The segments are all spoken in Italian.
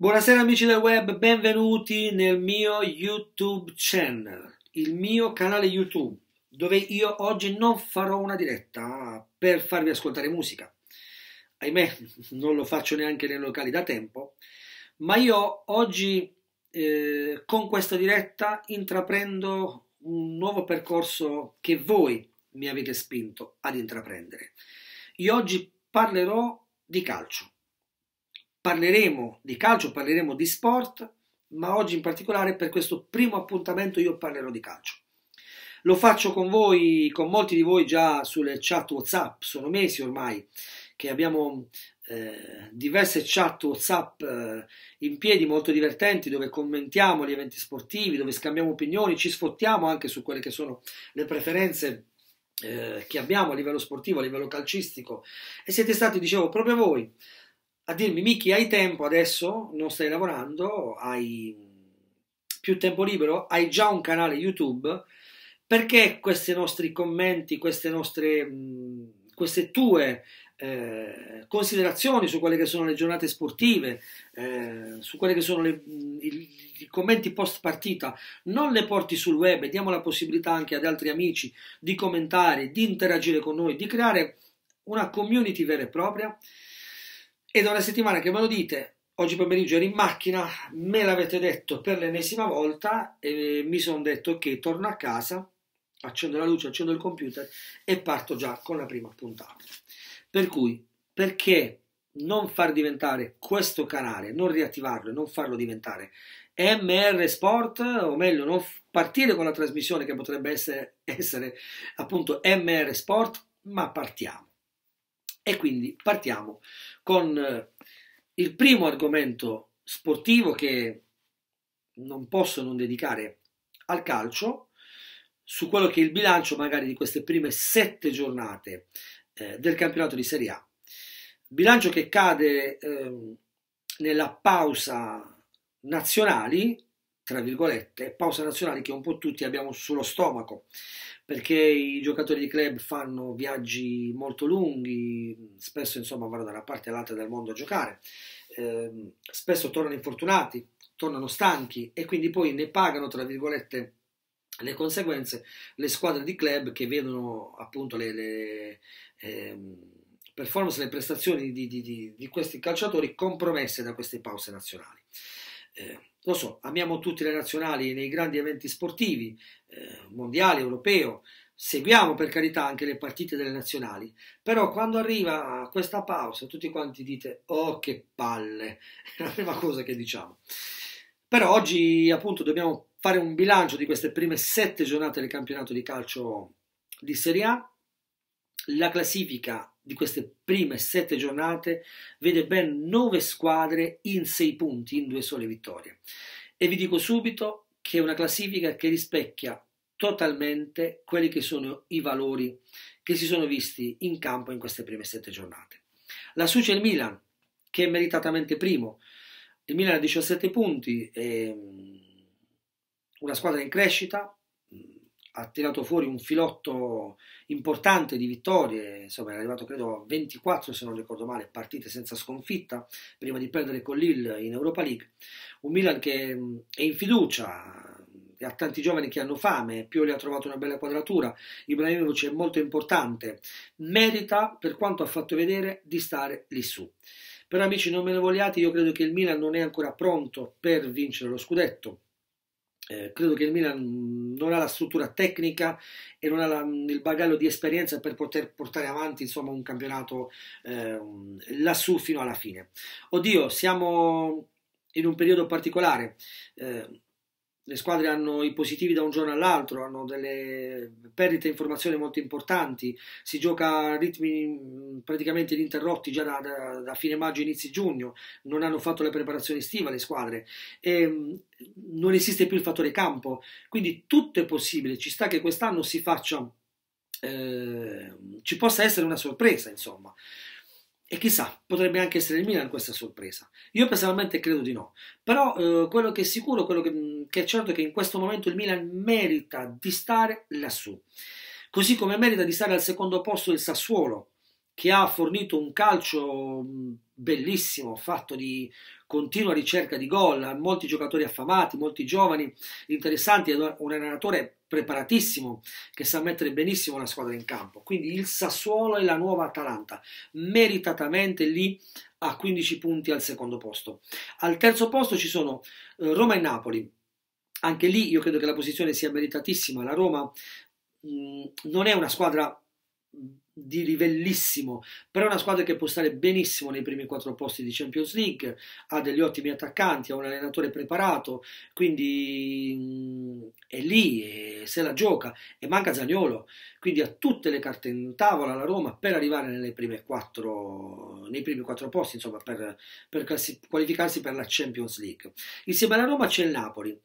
Buonasera amici del web, benvenuti nel mio YouTube channel, il mio canale YouTube, dove io oggi non farò una diretta per farvi ascoltare musica. Ahimè, non lo faccio neanche nei locali da tempo, ma io oggi eh, con questa diretta intraprendo un nuovo percorso che voi mi avete spinto ad intraprendere. Io oggi parlerò di calcio Parleremo di calcio, parleremo di sport, ma oggi in particolare per questo primo appuntamento io parlerò di calcio. Lo faccio con voi, con molti di voi già sulle chat WhatsApp, sono mesi ormai che abbiamo eh, diverse chat WhatsApp eh, in piedi molto divertenti dove commentiamo gli eventi sportivi, dove scambiamo opinioni, ci sfottiamo anche su quelle che sono le preferenze eh, che abbiamo a livello sportivo, a livello calcistico e siete stati, dicevo, proprio voi a dirmi Miki hai tempo adesso, non stai lavorando, hai più tempo libero, hai già un canale YouTube, perché questi nostri commenti, queste, nostre, queste tue eh, considerazioni su quelle che sono le giornate sportive, eh, su quelle che sono le, i, i commenti post partita, non le porti sul web, diamo la possibilità anche ad altri amici di commentare, di interagire con noi, di creare una community vera e propria è da una settimana che me lo dite, oggi pomeriggio ero in macchina, me l'avete detto per l'ennesima volta e mi sono detto che torno a casa, accendo la luce, accendo il computer e parto già con la prima puntata. Per cui, perché non far diventare questo canale, non riattivarlo, e non farlo diventare MR Sport, o meglio, non partire con la trasmissione che potrebbe essere, essere appunto MR Sport, ma partiamo. E quindi partiamo con eh, il primo argomento sportivo che non posso non dedicare al calcio, su quello che è il bilancio magari di queste prime sette giornate eh, del campionato di Serie A. Bilancio che cade eh, nella pausa nazionali, tra virgolette, pausa nazionali che un po' tutti abbiamo sullo stomaco, perché i giocatori di club fanno viaggi molto lunghi, spesso insomma vanno da una parte all'altra del mondo a giocare, eh, spesso tornano infortunati, tornano stanchi e quindi poi ne pagano tra virgolette le conseguenze le squadre di club che vedono appunto le, le eh, performance, le prestazioni di, di, di, di questi calciatori compromesse da queste pause nazionali. Eh, lo so, amiamo tutte le nazionali nei grandi eventi sportivi, eh, mondiale, europeo, seguiamo per carità anche le partite delle nazionali, però quando arriva questa pausa tutti quanti dite oh che palle, è la prima cosa che diciamo. Però oggi appunto dobbiamo fare un bilancio di queste prime sette giornate del campionato di calcio di Serie A la classifica di queste prime sette giornate vede ben nove squadre in sei punti in due sole vittorie. E vi dico subito che è una classifica che rispecchia totalmente quelli che sono i valori che si sono visti in campo in queste prime sette giornate. La Suce il Milan, che è meritatamente primo. Il Milan ha 17 punti, ehm, una squadra in crescita, ha tirato fuori un filotto importante di vittorie, insomma è arrivato credo a 24 se non ricordo male partite senza sconfitta prima di perdere con Lille in Europa League, un Milan che mm, è in fiducia, ha tanti giovani che hanno fame, Pioli ha trovato una bella quadratura, Ibrahimovic è molto importante, merita per quanto ha fatto vedere di stare lì su. Però amici non me ne vogliate, io credo che il Milan non è ancora pronto per vincere lo scudetto, eh, credo che il Milan non ha la struttura tecnica e non ha la, il bagaglio di esperienza per poter portare avanti insomma, un campionato eh, lassù fino alla fine. Oddio, siamo in un periodo particolare. Eh, le squadre hanno i positivi da un giorno all'altro, hanno delle perdite di informazioni molto importanti, si gioca a ritmi mm, praticamente ininterrotti già da, da, da fine maggio, inizio giugno, non hanno fatto le preparazioni estive le squadre, e, mm, non esiste più il fattore campo, quindi tutto è possibile, ci sta che quest'anno si faccia, eh, ci possa essere una sorpresa insomma. E chissà, potrebbe anche essere il Milan questa sorpresa. Io personalmente credo di no. Però eh, quello che è sicuro, quello che, che, è certo è che in questo momento il Milan merita di stare lassù. Così come merita di stare al secondo posto il Sassuolo, che ha fornito un calcio bellissimo, fatto di continua ricerca di gol, molti giocatori affamati, molti giovani interessanti, un allenatore preparatissimo che sa mettere benissimo la squadra in campo. Quindi il Sassuolo e la nuova Atalanta, meritatamente lì a 15 punti al secondo posto. Al terzo posto ci sono eh, Roma e Napoli. Anche lì io credo che la posizione sia meritatissima. La Roma mh, non è una squadra di livellissimo, però è una squadra che può stare benissimo nei primi quattro posti di Champions League, ha degli ottimi attaccanti, ha un allenatore preparato, quindi mm, è lì e se la gioca e manca Zagnolo, quindi ha tutte le carte in tavola la Roma per arrivare quattro, nei primi quattro posti, insomma, per, per qualificarsi per la Champions League. Insieme alla Roma c'è il Napoli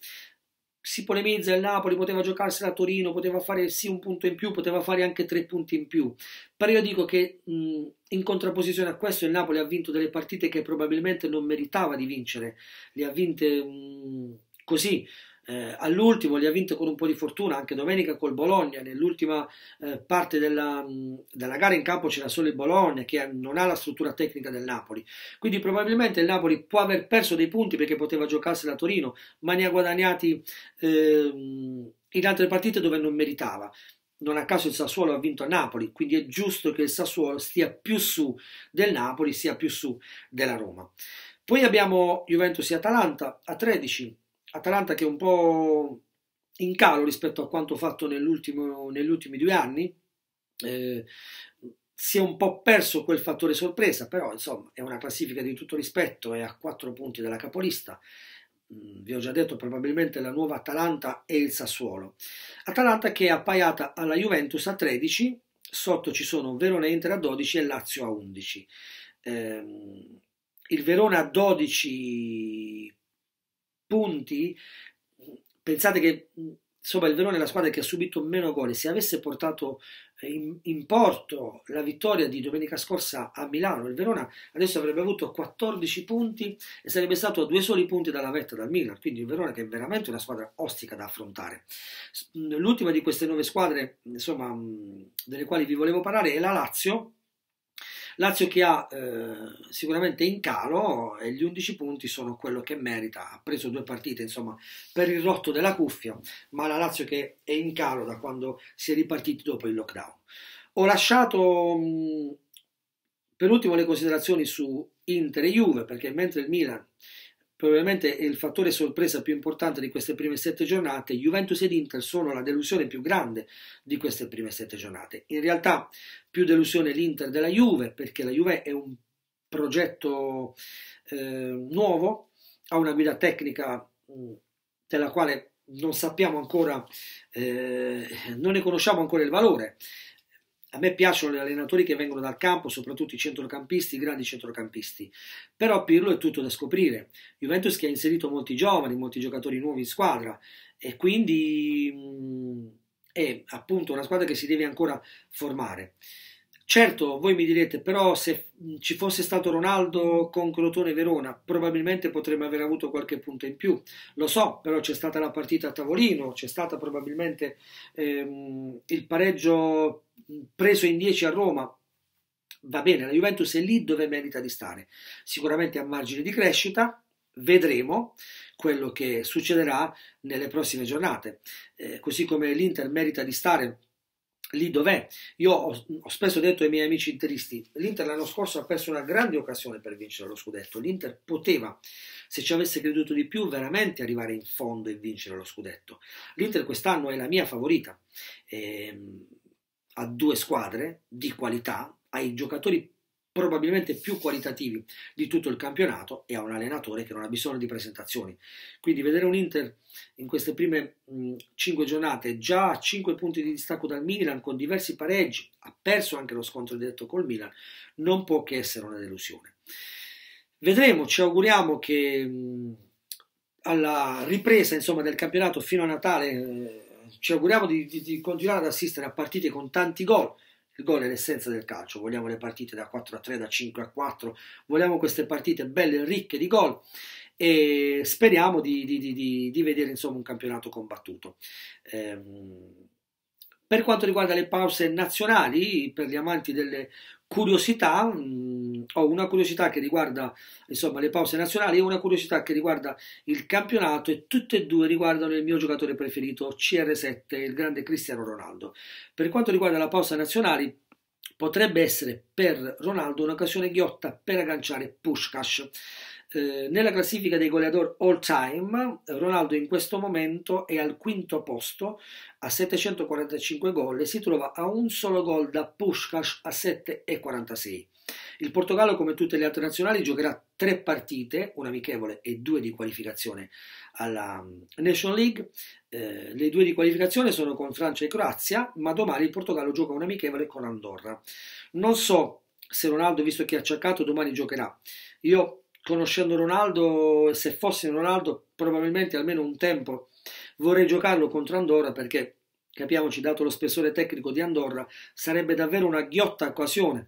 si polemizza il Napoli, poteva giocarsela a Torino, poteva fare sì un punto in più, poteva fare anche tre punti in più, però io dico che mh, in contrapposizione a questo il Napoli ha vinto delle partite che probabilmente non meritava di vincere, le ha vinte mh, così, eh, all'ultimo li ha vinto con un po' di fortuna anche domenica col Bologna nell'ultima eh, parte della, mm, della, gara in campo c'era solo il Bologna che non ha la struttura tecnica del Napoli quindi probabilmente il Napoli può aver perso dei punti perché poteva giocarsela a Torino ma ne ha guadagnati eh, in altre partite dove non meritava non a caso il Sassuolo ha vinto a Napoli, quindi è giusto che il Sassuolo stia più su del Napoli, sia più su della Roma. Poi abbiamo Juventus e Atalanta a 13, Atalanta che è un po' in calo rispetto a quanto fatto negli ultimi due anni, eh, si è un po' perso quel fattore sorpresa, però insomma è una classifica di tutto rispetto, è a quattro punti dalla capolista, mm, vi ho già detto probabilmente la nuova Atalanta e il Sassuolo. Atalanta che è appaiata alla Juventus a 13, sotto ci sono Verona e Inter a 12 e Lazio a 11. Eh, il Verona a 12 punti, pensate che insomma, il Verona è la squadra che ha subito meno gol. Se avesse portato eh, in, in, porto la vittoria di domenica scorsa a Milano, il Verona adesso avrebbe avuto 14 punti e sarebbe stato a due soli punti dalla vetta dal Milan. Quindi il Verona che è veramente una squadra ostica da affrontare. L'ultima di queste nove squadre, insomma, delle quali vi volevo parlare è la Lazio Lazio che ha eh, sicuramente in calo e gli 11 punti sono quello che merita, ha preso due partite insomma per il rotto della cuffia, ma la Lazio che è in calo da quando si è ripartiti dopo il lockdown. Ho lasciato mh, per ultimo le considerazioni su Inter e Juve perché mentre il Milan probabilmente il fattore sorpresa più importante di queste prime sette giornate, Juventus ed Inter sono la delusione più grande di queste prime sette giornate. In realtà più delusione l'Inter della Juve, perché la Juve è un progetto eh, nuovo, ha una guida tecnica mm, della quale non sappiamo ancora, eh, non ne conosciamo ancora il valore. A me piacciono gli allenatori che vengono dal campo, soprattutto i centrocampisti, i grandi centrocampisti. Però Pirlo è tutto da scoprire. Juventus che ha inserito molti giovani, molti giocatori nuovi in squadra e quindi mh, mm, è appunto una squadra che si deve ancora formare. Certo, voi mi direte, però se ci fosse stato Ronaldo con Crotone Verona, probabilmente potremmo aver avuto qualche punto in più. Lo so, però c'è stata la partita a tavolino, c'è stato probabilmente ehm, il pareggio preso in 10 a Roma. Va bene, la Juventus è lì dove merita di stare. Sicuramente a margine di crescita, vedremo quello che succederà nelle prossime giornate. Eh, così come l'Inter merita di stare lì dov'è. Io ho, ho, spesso detto ai miei amici interisti, l'Inter l'anno scorso ha perso una grande occasione per vincere lo scudetto, l'Inter poteva, se ci avesse creduto di più, veramente arrivare in fondo e vincere lo scudetto. L'Inter quest'anno è la mia favorita, eh, ha due squadre di qualità, ha i giocatori probabilmente più qualitativi di tutto il campionato e ha un allenatore che non ha bisogno di presentazioni. Quindi vedere un Inter in queste prime mh, 5 giornate già a 5 punti di distacco dal Milan con diversi pareggi, ha perso anche lo scontro diretto col Milan, non può che essere una delusione. Vedremo, ci auguriamo che mh, alla ripresa insomma, del campionato fino a Natale eh, ci auguriamo di, di, di continuare ad assistere a partite con tanti gol il gol è l'essenza del calcio, vogliamo le partite da 4 a 3, da 5 a 4, vogliamo queste partite belle e ricche di gol e speriamo di, di, di, di vedere insomma, un campionato combattuto. Ehm, per quanto riguarda le pause nazionali, per gli amanti delle curiosità, mh, ho una curiosità che riguarda insomma, le pause nazionali e una curiosità che riguarda il campionato e tutte e due riguardano il mio giocatore preferito, CR7, il grande Cristiano Ronaldo. Per quanto riguarda la pausa nazionale, potrebbe essere per Ronaldo un'occasione ghiotta per agganciare Pushkash. Eh, nella classifica dei goleador all time, Ronaldo in questo momento è al quinto posto a 745 gol e si trova a un solo gol da Pushkash a 7,46. Il Portogallo, come tutte le altre nazionali, giocherà tre partite, un amichevole e due di qualificazione alla mm, Nation League. Eh, le due di qualificazione sono con Francia e Croazia, ma domani il Portogallo gioca un amichevole con Andorra. Non so se Ronaldo, visto che ha cercato, domani giocherà. Io, conoscendo Ronaldo, se fossi Ronaldo, probabilmente almeno un tempo vorrei giocarlo contro Andorra perché capiamoci, dato lo spessore tecnico di Andorra, sarebbe davvero una ghiotta occasione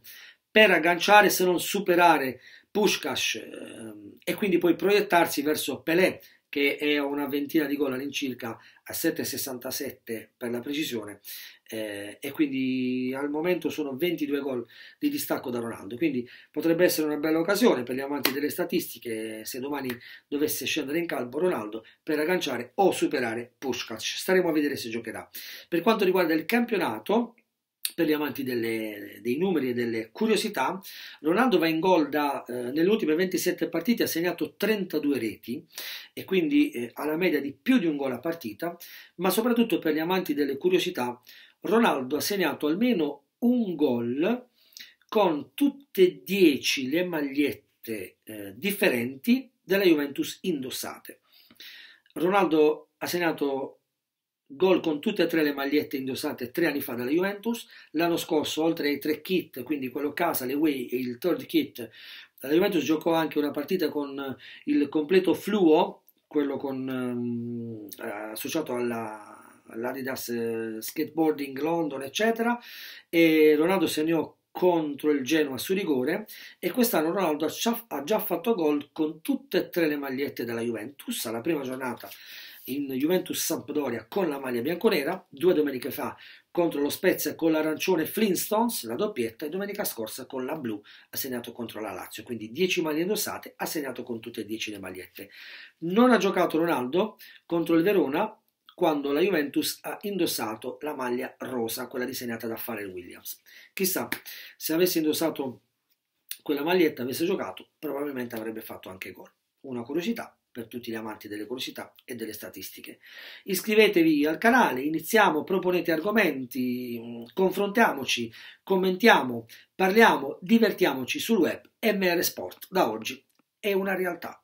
per agganciare se non superare Pushkash ehm, e quindi poi proiettarsi verso Pelé che è una ventina di gol all'incirca a 7,67 per la precisione eh, e quindi al momento sono 22 gol di distacco da Ronaldo quindi potrebbe essere una bella occasione per gli amanti delle statistiche se domani dovesse scendere in calvo Ronaldo per agganciare o superare Pushkac staremo a vedere se giocherà per quanto riguarda il campionato per gli amanti delle, dei numeri e delle curiosità, Ronaldo va in gol da, eh, nelle ultime 27 partite, ha segnato 32 reti e quindi eh, alla media di più di un gol a partita, ma soprattutto per gli amanti delle curiosità, Ronaldo ha segnato almeno un gol con tutte e 10 le magliette eh, differenti della Juventus indossate. Ronaldo ha segnato gol con tutte e tre le magliette indossate tre anni fa dalla Juventus, l'anno scorso oltre ai tre kit, quindi quello casa, le way e il third kit, la Juventus giocò anche una partita con eh, il completo fluo, quello con, ehm, eh, associato alla, all'Adidas eh, Skateboarding London, eccetera, e Ronaldo segnò contro il Genoa su rigore e quest'anno Ronaldo ha già fatto gol con tutte e tre le magliette della Juventus alla prima giornata in Juventus Sampdoria con la maglia bianconera, due domeniche fa contro lo Spezia con l'arancione Flintstones, la doppietta, e domenica scorsa con la blu, ha segnato contro la Lazio, quindi 10 maglie indossate, ha segnato con tutte e 10 le magliette. Non ha giocato Ronaldo contro il Verona, quando la Juventus ha indossato la maglia rosa, quella disegnata da Pharrell Williams. Chissà, se avesse indossato quella maglietta, avesse giocato, probabilmente avrebbe fatto anche gol. Una curiosità per tutti gli amanti delle curiosità e delle statistiche. Iscrivetevi al canale, iniziamo, proponete argomenti, confrontiamoci, commentiamo, parliamo, divertiamoci sul web. MR Sport da oggi è una realtà.